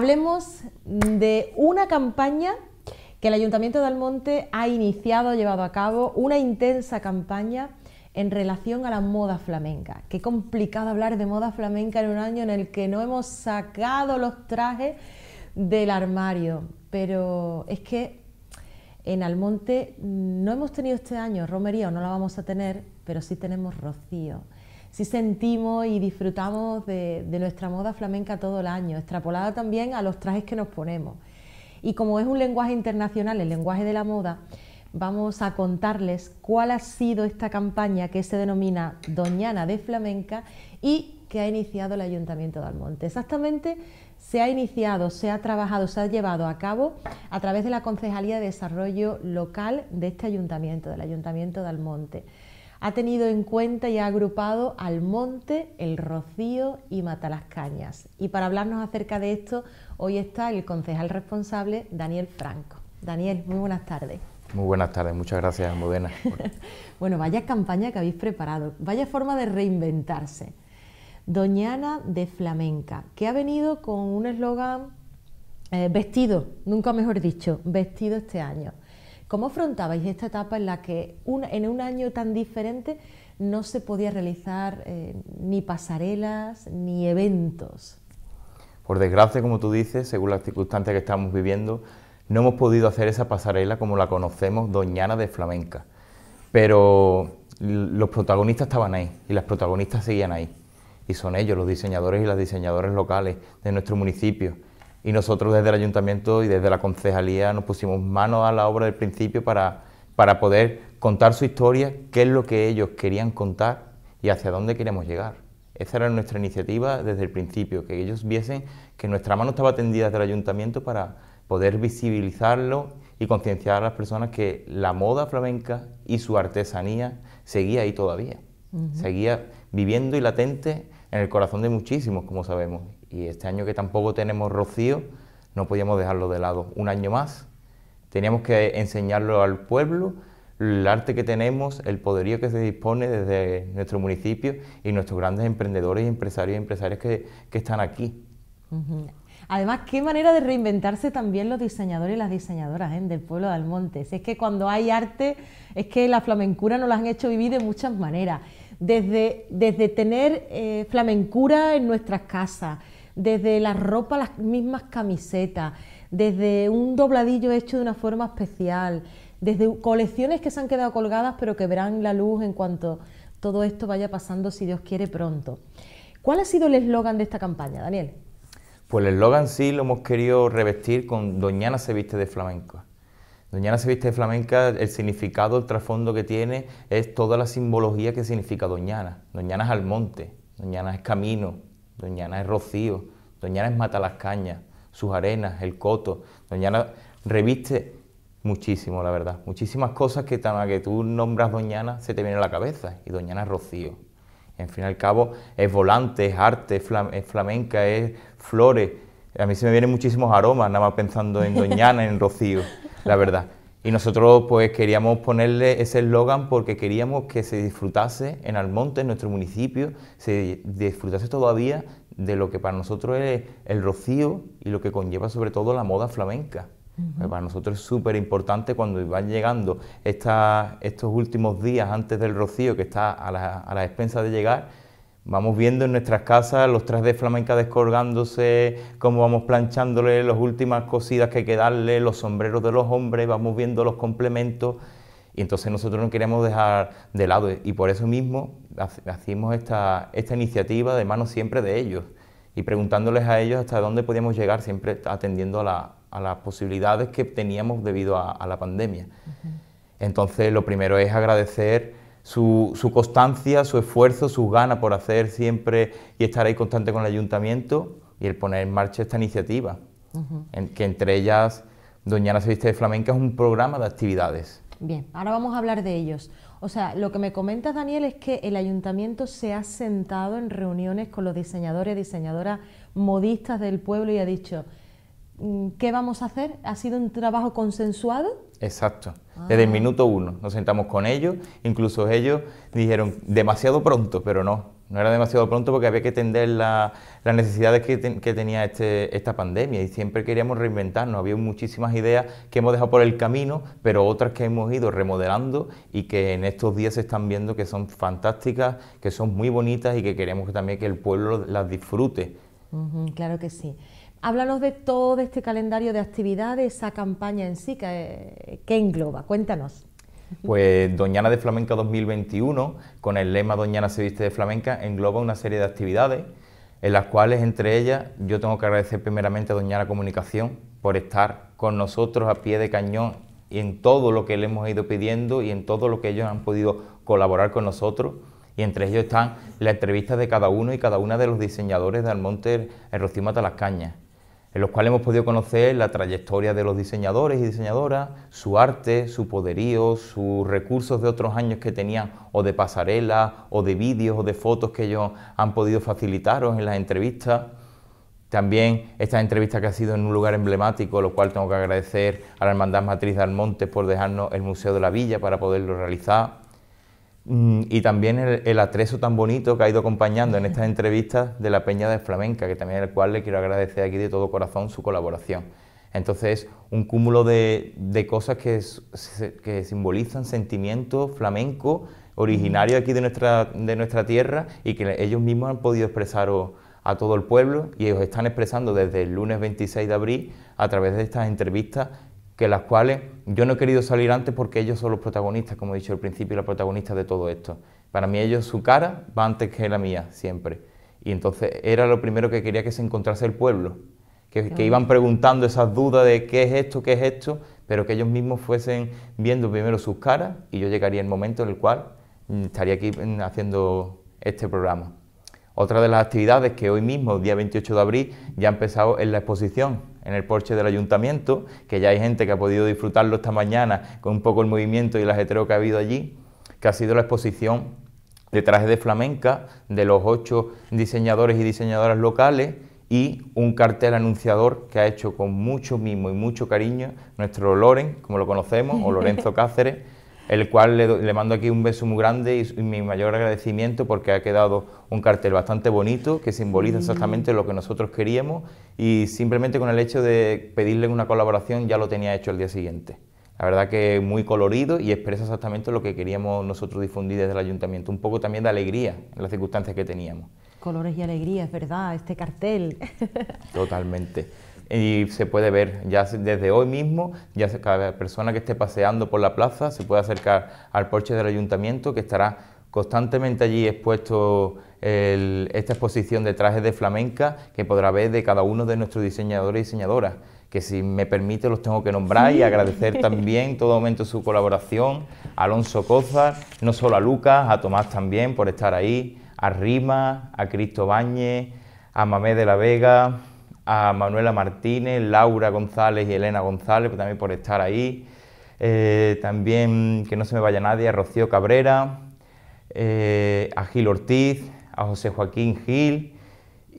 Hablemos de una campaña que el Ayuntamiento de Almonte ha iniciado, ha llevado a cabo, una intensa campaña en relación a la moda flamenca. Qué complicado hablar de moda flamenca en un año en el que no hemos sacado los trajes del armario, pero es que en Almonte no hemos tenido este año romería, o no la vamos a tener, pero sí tenemos rocío. ...si sentimos y disfrutamos de, de nuestra moda flamenca todo el año, extrapolada también a los trajes que nos ponemos. Y como es un lenguaje internacional, el lenguaje de la moda, vamos a contarles cuál ha sido esta campaña que se denomina Doñana de Flamenca y que ha iniciado el Ayuntamiento de Almonte. Exactamente se ha iniciado, se ha trabajado, se ha llevado a cabo a través de la Concejalía de Desarrollo Local de este Ayuntamiento, del Ayuntamiento de Almonte ha tenido en cuenta y ha agrupado al monte, el rocío y matalascañas. Y para hablarnos acerca de esto, hoy está el concejal responsable, Daniel Franco. Daniel, muy buenas tardes. Muy buenas tardes, muchas gracias, Modena. bueno, vaya campaña que habéis preparado, vaya forma de reinventarse. Doñana de Flamenca, que ha venido con un eslogan eh, vestido, nunca mejor dicho, vestido este año. ¿Cómo afrontabais esta etapa en la que en un año tan diferente no se podía realizar eh, ni pasarelas ni eventos? Por desgracia, como tú dices, según las circunstancias que estamos viviendo, no hemos podido hacer esa pasarela como la conocemos, Doñana de Flamenca. Pero los protagonistas estaban ahí y las protagonistas seguían ahí. Y son ellos, los diseñadores y las diseñadoras locales de nuestro municipio y nosotros desde el ayuntamiento y desde la concejalía nos pusimos manos a la obra del principio para, para poder contar su historia, qué es lo que ellos querían contar y hacia dónde queremos llegar. Esa era nuestra iniciativa desde el principio, que ellos viesen que nuestra mano estaba tendida desde el ayuntamiento para poder visibilizarlo y concienciar a las personas que la moda flamenca y su artesanía seguía ahí todavía, seguía viviendo y latente en el corazón de muchísimos, como sabemos y este año que tampoco tenemos rocío, no podíamos dejarlo de lado un año más. Teníamos que enseñarlo al pueblo, el arte que tenemos, el poderío que se dispone desde nuestro municipio y nuestros grandes emprendedores y empresarios y empresarias que, están aquí. Además, qué manera de reinventarse también los diseñadores y las diseñadoras ¿eh? del pueblo de Almontes. Es que cuando hay arte, es que la flamencura nos la han hecho vivir de muchas maneras. Desde, desde tener eh, flamencura en nuestras casas, desde la ropa, las mismas camisetas, desde un dobladillo hecho de una forma especial, desde colecciones que se han quedado colgadas pero que verán la luz en cuanto todo esto vaya pasando, si Dios quiere, pronto. ¿Cuál ha sido el eslogan de esta campaña, Daniel? Pues el eslogan sí lo hemos querido revestir con Doñana se viste de flamenco. Doñana se viste de flamenca, el significado, el trasfondo que tiene es toda la simbología que significa Doñana. Doñana es al monte, Doñana es camino, Doñana es Rocío, Doñana es Mata las Cañas, sus arenas, el coto. Doñana reviste muchísimo, la verdad. Muchísimas cosas que tan que tú nombras Doñana se te viene a la cabeza. Y Doñana es Rocío. En fin y al cabo es volante, es arte, es, es flamenca, es flores. A mí se me vienen muchísimos aromas, nada más pensando en Doñana, en Rocío, la verdad. Y nosotros pues queríamos ponerle ese eslogan porque queríamos que se disfrutase en Almonte, en nuestro municipio, se disfrutase todavía de lo que para nosotros es el rocío y lo que conlleva sobre todo la moda flamenca. Pues para nosotros es súper importante cuando van llegando estos últimos días antes del rocío, que está a la, a la expensa de llegar, Vamos viendo en nuestras casas los trajes de flamenca descolgándose, cómo vamos planchándole las últimas cosidas que hay que darle, los sombreros de los hombres, vamos viendo los complementos. Y entonces nosotros no queremos dejar de lado. Y por eso mismo hacemos esta, iniciativa de manos siempre de ellos y preguntándoles a ellos hasta dónde podíamos llegar, siempre atendiendo a, la, a las posibilidades que teníamos debido a, la pandemia. Entonces, lo primero es agradecer su, constancia, su esfuerzo, sus ganas por hacer siempre y estar ahí constante con el ayuntamiento y el poner en marcha esta iniciativa, en, que entre ellas Doña Ana Viste de Flamenca es un programa de actividades. Bien, ahora vamos a hablar de ellos. O sea, lo que me comentas, Daniel, es que el ayuntamiento se ha sentado en reuniones con los diseñadores, y diseñadoras, modistas del pueblo y ha dicho, mm, ¿qué vamos a hacer? ¿Ha sido un trabajo consensuado? Exacto. Desde el ah. minuto uno nos sentamos con ellos, incluso ellos dijeron demasiado pronto, pero no, no era demasiado pronto porque había que entender la, las necesidades que, tenía este, esta pandemia y siempre queríamos reinventarnos. Había muchísimas ideas que hemos dejado por el camino, pero otras que hemos ido remodelando y que en estos días se están viendo que son fantásticas, que son muy bonitas y que queremos también que el pueblo las disfrute. claro que sí. Háblanos de todo este calendario de actividades, esa campaña en sí que, engloba. Cuéntanos. Pues Doñana de Flamenca 2021, con el lema Doñana se viste de flamenca, engloba una serie de actividades en las cuales, entre ellas, yo tengo que agradecer primeramente a Doñana Comunicación por estar con nosotros a pie de cañón y en todo lo que le hemos ido pidiendo y en todo lo que ellos han podido colaborar con nosotros. Y entre ellos están las entrevistas de cada uno y cada una de los diseñadores de Almonte, el Rocío Matalascaña, en los cuales hemos podido conocer la trayectoria de los diseñadores y diseñadoras, su arte, su poderío, sus recursos de otros años que tenían, o de pasarelas, o de vídeos, o de fotos que ellos han podido facilitaros en las entrevistas. También esta entrevista que ha sido en un lugar emblemático, lo cual tengo que agradecer a la Hermandad Matriz de Almonte por dejarnos el Museo de la Villa para poderlo realizar. Mm, y también el, atrezo tan bonito que ha ido acompañando en estas entrevistas de la Peña de Flamenca, que también al cual le quiero agradecer aquí de todo corazón su colaboración. Entonces, un cúmulo de, cosas que, simbolizan sentimiento flamenco originario aquí de nuestra, de nuestra tierra y que ellos mismos han podido expresaros a todo el pueblo y os están expresando desde el lunes 26 de abril a través de estas entrevistas que las cuales yo no he querido salir antes porque ellos son los protagonistas, como he dicho al principio, los protagonistas de todo esto. Para mí ellos, su cara va antes que la mía, siempre. Y entonces era lo primero que quería que se encontrase el pueblo, que, que iban preguntando esas dudas de qué es esto, qué es esto, pero que ellos mismos fuesen viendo primero sus caras y yo llegaría el momento en el cual mm, estaría aquí mm, haciendo este programa. Otra de las actividades que hoy mismo, día 28 de abril, ya ha empezado es la exposición en el porche del ayuntamiento, que ya hay gente que ha podido disfrutarlo esta mañana con un poco el movimiento y el ajetreo que ha habido allí, que ha sido la exposición de trajes de flamenca de los ocho diseñadores y diseñadoras locales y un cartel anunciador que ha hecho con mucho mimo y mucho cariño nuestro Loren, como lo conocemos, o Lorenzo Cáceres, el cual le, mando aquí un beso muy grande y, mi mayor agradecimiento porque ha quedado un cartel bastante bonito que simboliza mm. exactamente lo que nosotros queríamos y simplemente con el hecho de pedirle una colaboración ya lo tenía hecho el día siguiente. La verdad que muy colorido y expresa exactamente lo que queríamos nosotros difundir desde el ayuntamiento, un poco también de alegría en las circunstancias que teníamos. Colores y alegría, es verdad, este cartel. Totalmente y se puede ver ya desde hoy mismo, ya cada persona que esté paseando por la plaza se puede acercar al porche del ayuntamiento que estará constantemente allí expuesto esta exposición de trajes de flamenca que podrá ver de cada uno de nuestros diseñadores y diseñadoras, que si me permite los tengo que nombrar y agradecer también todo momento su colaboración, a Alonso Cozar, no solo a Lucas, a Tomás también por estar ahí, a Rima, a Cristo Bañez, a Mamé de la Vega, a Manuela Martínez, Laura González y Elena González también por estar ahí. Eh, también, que no se me vaya nadie, a Rocío Cabrera, eh, a Gil Ortiz, a José Joaquín Gil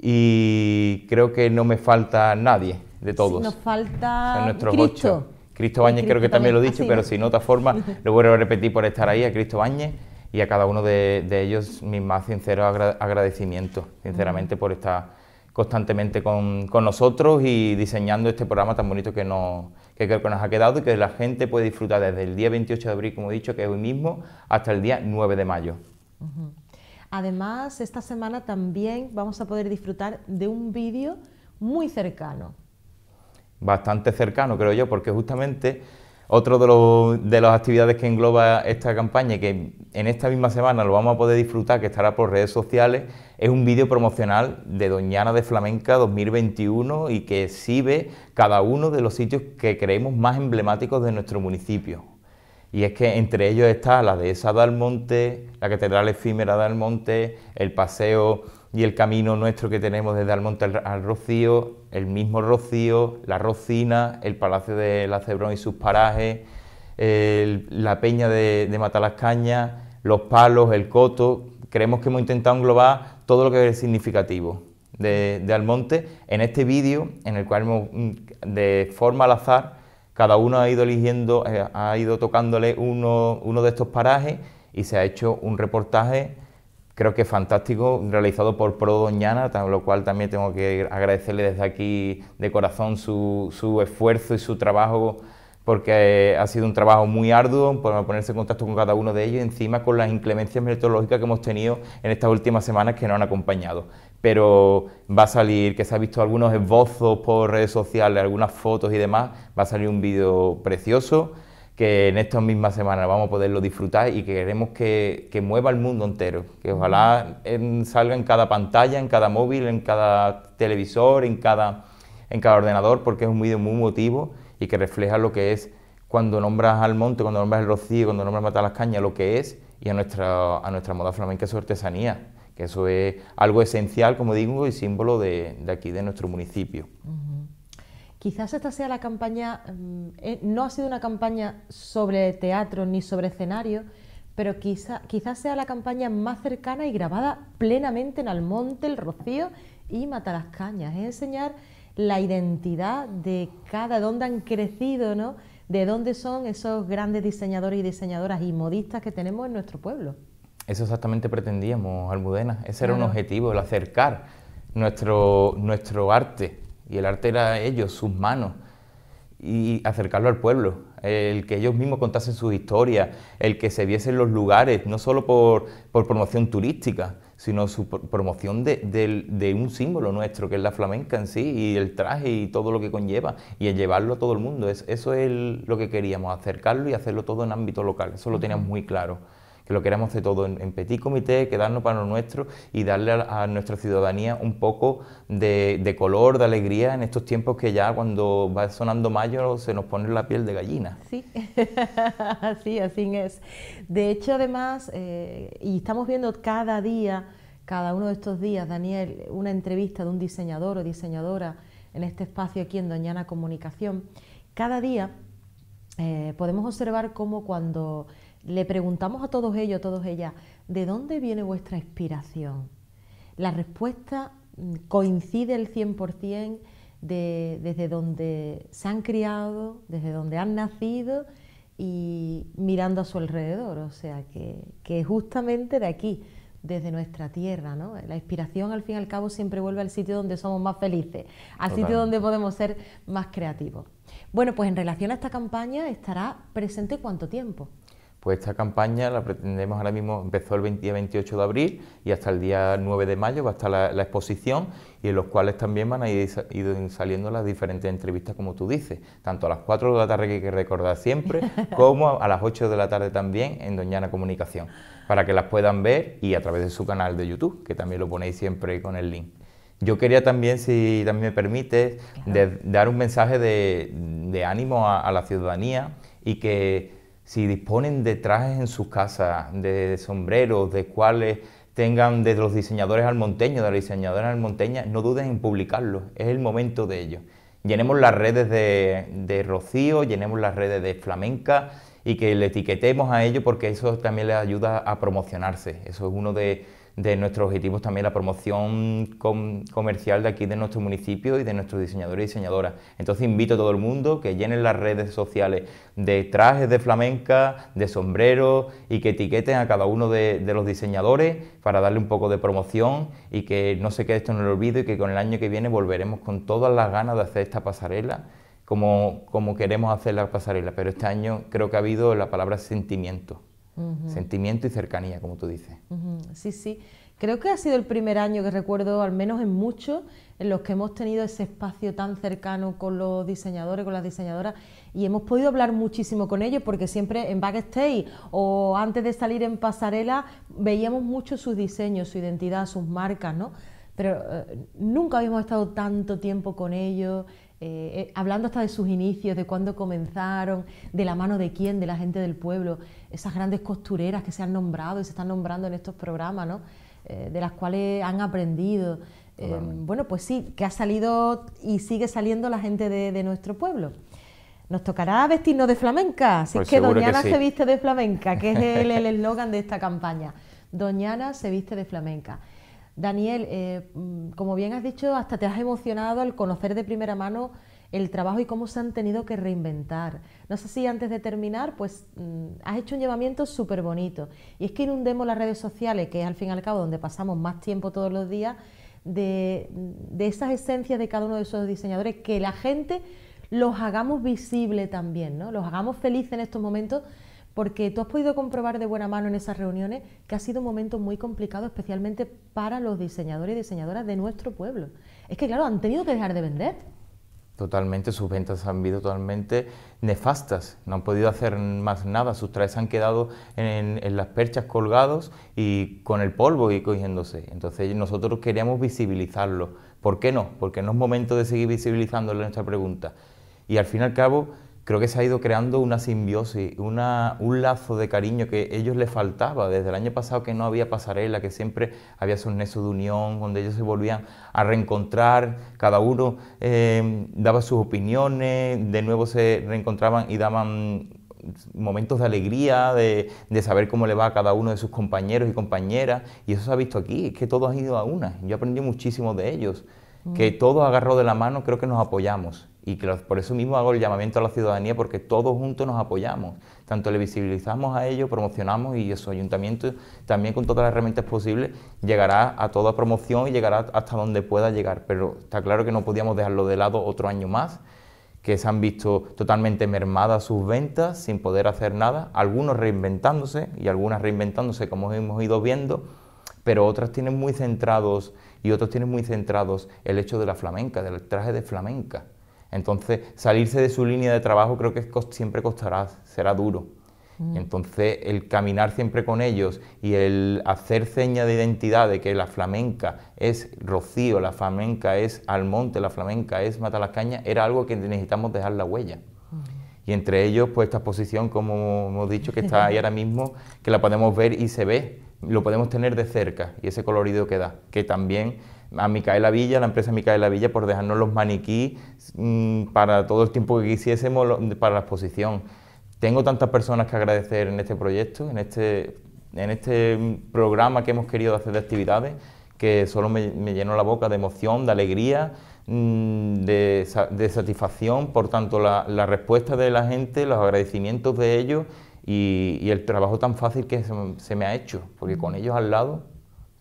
y creo que no me falta nadie de todos. nos falta Cristo. Cristo creo que también, lo he dicho, ah, pero si no, otra forma, lo vuelvo a repetir por estar ahí, a Cristo y a cada uno de, ellos mis más sinceros agradecimientos, sinceramente, por estar constantemente con, nosotros y diseñando este programa tan bonito que, nos, que creo que nos ha quedado y que la gente puede disfrutar desde el día 28 de abril, como he dicho, que es hoy mismo, hasta el día 9 de mayo. Además, esta semana también vamos a poder disfrutar de un vídeo muy cercano. Bastante cercano, creo yo, porque justamente otro de, de las actividades que engloba esta campaña que en esta misma semana lo vamos a poder disfrutar, que estará por redes sociales, es un vídeo promocional de Doñana de Flamenca 2021 y que exhibe cada uno de los sitios que creemos más emblemáticos de nuestro municipio. Y es que entre ellos está la dehesa de Almonte, la catedral efímera de Almonte, el paseo y el camino nuestro que tenemos desde Almonte al, Rocío, el mismo Rocío, la Rocina, el Palacio de la Cebrón y sus parajes, la Peña de, de los Palos, el Coto. Creemos que hemos intentado englobar todo lo que es significativo de, Almonte en este vídeo en el cual hemos, mm, de forma al azar cada uno ha ido eligiendo, eh, ha ido tocándole uno, uno de estos parajes y se ha hecho un reportaje creo que fantástico, realizado por Pro Doñana, lo cual también tengo que agradecerle desde aquí de corazón su, su esfuerzo y su trabajo, porque eh, ha sido un trabajo muy arduo para pues, ponerse en contacto con cada uno de ellos, encima con las inclemencias meteorológicas que hemos tenido en estas últimas semanas que nos han acompañado. Pero va a salir, que se ha visto algunos esbozos por redes sociales, algunas fotos y demás, va a salir un vídeo precioso que en estas mismas semanas vamos a poderlo disfrutar y que queremos que, mueva el mundo entero, que ojalá salga en cada pantalla, en cada móvil, en cada televisor, en cada, en cada ordenador, porque es un vídeo muy emotivo y que refleja lo que es cuando nombras al monte, cuando nombras el rocío, cuando nombras matar las cañas, lo que es, y a nuestra, a nuestra moda flamenca su artesanía, que eso es algo esencial, como digo, y símbolo de, aquí, de nuestro municipio. Quizás esta sea la campaña, mm, eh, no ha sido una campaña sobre teatro ni sobre escenario, pero quizá, quizás sea la campaña más cercana y grabada plenamente en Almonte, el Rocío y Cañas. Es enseñar la identidad de cada, dónde han crecido, ¿no? de dónde son esos grandes diseñadores y diseñadoras y modistas que tenemos en nuestro pueblo. Eso exactamente pretendíamos, Almudena. Ese era un objetivo, el acercar nuestro, nuestro arte y el arte era ellos, sus manos, y acercarlo al pueblo, el que ellos mismos contasen sus historias, el que se viesen los lugares, no solo por, promoción turística, sino su promoción de, un símbolo nuestro, que es la flamenca en sí, y el traje y todo lo que conlleva, y el llevarlo a todo el mundo. eso es lo que queríamos, acercarlo y hacerlo todo en ámbito local, eso lo teníamos muy claro lo queremos hacer todo en, petit comité, quedarnos para lo nuestro y darle a, nuestra ciudadanía un poco de, color, de alegría en estos tiempos que ya cuando va sonando mayo se nos pone la piel de gallina. Sí, así, así es. De hecho, además, eh, y estamos viendo cada día, cada uno de estos días, Daniel, una entrevista de un diseñador o diseñadora en este espacio aquí en Doñana Comunicación. Cada día eh, podemos observar cómo cuando le preguntamos a todos ellos, a todas ellas, ¿de dónde viene vuestra inspiración? La respuesta mm, coincide el 100% de, desde donde se han criado, desde donde han nacido y mirando a su alrededor, o sea, que, que justamente de aquí, desde nuestra tierra, ¿no? La inspiración al fin y al cabo siempre vuelve al sitio donde somos más felices, al sitio donde podemos ser más creativos. Bueno, pues en relación a esta campaña estará presente cuánto tiempo. Pues esta campaña la pretendemos ahora mismo, empezó el 20, 28 de abril y hasta el día 9 de mayo va a estar la, exposición y en los cuales también van a ir, saliendo las diferentes entrevistas, como tú dices, tanto a las 4 de la tarde que hay que recordar siempre, como a, las 8 de la tarde también en Doñana Comunicación, para que las puedan ver y a través de su canal de YouTube, que también lo ponéis siempre con el link. Yo quería también, si también me permites, dar un mensaje de, ánimo a la ciudadanía y que si disponen de trajes en sus casas, de, sombreros, de cuales tengan de los diseñadores al monteño, de las diseñadoras al monteña, no duden en publicarlos, es el momento de ellos. Llenemos las redes de, de Rocío, llenemos las redes de Flamenca y que le etiquetemos a ellos porque eso también les ayuda a promocionarse. Eso es uno de, de nuestros objetivos también la promoción comercial de aquí de nuestro municipio y de nuestros diseñadores y diseñadoras. Entonces invito a todo el mundo que llenen las redes sociales de trajes de flamenca, de sombreros y que etiqueten a cada uno de, los diseñadores para darle un poco de promoción y que no se quede esto en el olvido y que con el año que viene volveremos con todas las ganas de hacer esta pasarela como, como queremos hacer la pasarela, pero este año creo que ha habido la palabra sentimiento. Sentimiento y cercanía, como tú dices. Sí, sí. Creo que ha sido el primer año que recuerdo, al menos en muchos, en los que hemos tenido ese espacio tan cercano con los diseñadores, con las diseñadoras, y hemos podido hablar muchísimo con ellos, porque siempre en backstage o antes de salir en pasarela veíamos mucho sus diseños, su identidad, sus marcas, ¿no? Pero eh, nunca habíamos estado tanto tiempo con ellos, eh, eh, hablando hasta de sus inicios, de cuándo comenzaron, de la mano de quién, de la gente del pueblo, esas grandes costureras que se han nombrado y se están nombrando en estos programas, ¿no? Eh, de las cuales han aprendido. bueno, pues sí, que ha salido y sigue saliendo la gente de, nuestro pueblo. Nos tocará vestirnos de flamenca, así pues que Doñana se viste de flamenca, que es el eslogan de esta campaña. Doñana se viste de flamenca. Daniel, eh, mm, como bien has dicho, hasta te has emocionado al conocer de primera mano el trabajo y cómo se han tenido que reinventar. No sé si antes de terminar, pues mm, has hecho un llevamiento súper bonito. Y es que inundemos las redes sociales, que es al fin y al cabo donde pasamos más tiempo todos los días, mm, de, esas esencias de cada uno de esos diseñadores, que la gente los hagamos visible también, ¿no? Los hagamos felices en estos momentos porque tú has podido comprobar de buena mano en esas reuniones que ha sido un momento muy complicado, especialmente para los diseñadores y diseñadoras de nuestro pueblo. Es que, claro, han tenido que dejar de vender. Totalmente, sus ventas han sido totalmente nefastas, no han podido hacer más nada, sus trajes han quedado en, las perchas colgados y con el polvo y cogiéndose. Entonces nosotros queríamos visibilizarlo. ¿Por qué no? Porque no es momento de seguir visibilizando nuestra pregunta. Y al fin y al cabo, creo que se ha ido creando una simbiosis, una, un lazo de cariño que ellos les faltaba. Desde el año pasado que no había pasarela, que siempre había esos nexos de unión, donde ellos se volvían a reencontrar, cada uno eh, daba sus opiniones, de nuevo se reencontraban y daban momentos de alegría, de, saber cómo le va a cada uno de sus compañeros y compañeras. Y eso se ha visto aquí, es que todos han ido a una. Yo aprendí muchísimo de ellos, que mm. todos agarró de la mano creo que nos apoyamos y por eso mismo hago el llamamiento a la ciudadanía, porque todos juntos nos apoyamos. Tanto le visibilizamos a ellos, promocionamos y su ayuntamiento también con todas las herramientas posibles llegará a toda promoción y llegará hasta donde pueda llegar. Pero está claro que no podíamos dejarlo de lado otro año más, que se han visto totalmente mermadas sus ventas sin poder hacer nada, algunos reinventándose y algunas reinventándose como hemos ido viendo, pero otras tienen muy centrados y otros tienen muy centrados el hecho de la flamenca, del traje de flamenca. Entonces, salirse de su línea de trabajo creo que siempre costará, será duro. Mm. Entonces, el caminar siempre con ellos y el hacer seña de identidad de que la flamenca es Rocío, la flamenca es Almonte, la flamenca es Matalascaña, era algo que necesitamos dejar la huella. Mm. Y entre ellos, pues esta exposición, como hemos dicho, que está ahí ahora mismo, que la podemos ver y se ve, lo podemos tener de cerca y ese colorido que da, que también a Micaela Villa, la empresa Micaela Villa, por dejarnos los maniquí mm, para todo el tiempo que quisiésemos para la exposición. Tengo tantas personas que agradecer en este proyecto, en este, en este programa que hemos querido hacer de actividades, que solo me, me la boca de emoción, de alegría, mm, de, satisfacción, por tanto la, respuesta de la gente, los agradecimientos de ellos y, el trabajo tan fácil que se me ha hecho, porque con ellos al lado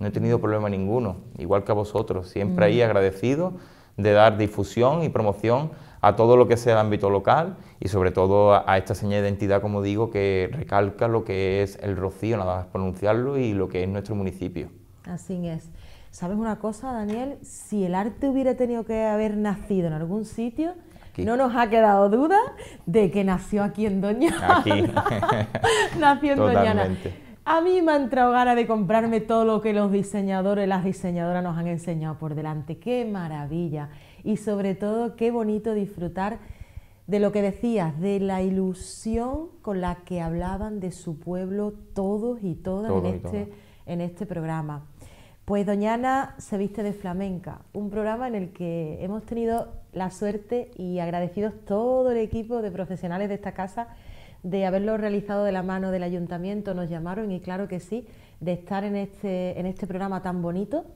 no he tenido mm. problema ninguno, igual que a vosotros, siempre ahí mm. agradecido de dar difusión y promoción a todo lo que sea el ámbito local y sobre todo a, esta señal de identidad, como digo, que recalca lo que es el rocío, nada más pronunciarlo, y lo que es nuestro municipio. Así es. ¿Sabes una cosa, Daniel? Si el arte hubiera tenido que haber nacido en algún sitio, no nos ha quedado duda de que nació aquí en Doñana. Aquí. nació en Totalmente. A mí me ha entrado de comprarme todo lo que los diseñadores y las diseñadoras nos han enseñado por delante. ¡Qué maravilla! Y sobre todo, qué bonito disfrutar de lo que decías, de la ilusión con la que hablaban de su pueblo todos y todas en, este, en este programa. Pues Doñana se viste de flamenca, un programa en el que hemos tenido la suerte y agradecidos todo el equipo de profesionales de esta casa de haberlo realizado de la mano del ayuntamiento, nos llamaron y claro que sí, de estar en este, en este programa tan bonito.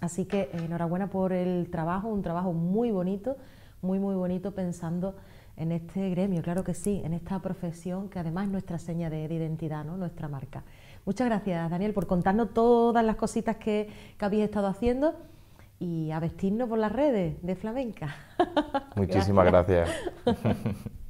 Así que eh, enhorabuena por el trabajo, un trabajo muy bonito, muy, muy bonito pensando en este gremio, claro que sí, en esta profesión que además es nuestra seña de, identidad, ¿no? nuestra marca. Muchas gracias, Daniel, por contarnos todas las cositas que, que habéis estado haciendo y a vestirnos por las redes de flamenca. Muchísimas gracias.